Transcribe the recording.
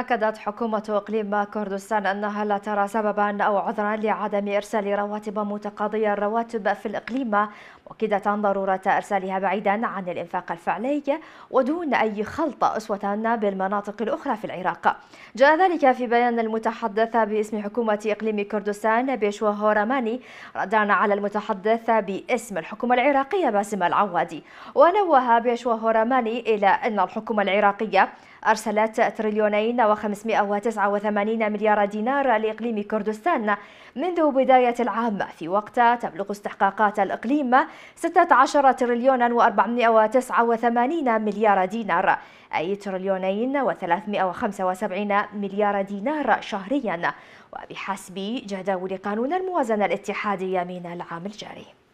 أكدت حكومة إقليم كردستان أنها لا ترى سببا أو عذرا لعدم إرسال رواتب متقاضية الرواتب في الإقليم مؤكدة ضرورة إرسالها بعيدا عن الإنفاق الفعلي ودون أي خلط أسوة بالمناطق الأخرى في العراق جاء ذلك في بيان المتحدث باسم حكومة إقليم كردستان بيشوا هوراماني ردا على المتحدث باسم الحكومة العراقية باسم العوادي ونوه بيشوا هوراماني إلى أن الحكومة العراقية أرسلت تريليونين و589 مليار دينار لإقليم كردستان منذ بداية العام في وقت تبلغ استحقاقات الإقليم 16 تريليون و489 مليار دينار أي تريليونين و375 مليار دينار شهريا وبحسب جداول قانون الموازنة الاتحادية من العام الجاري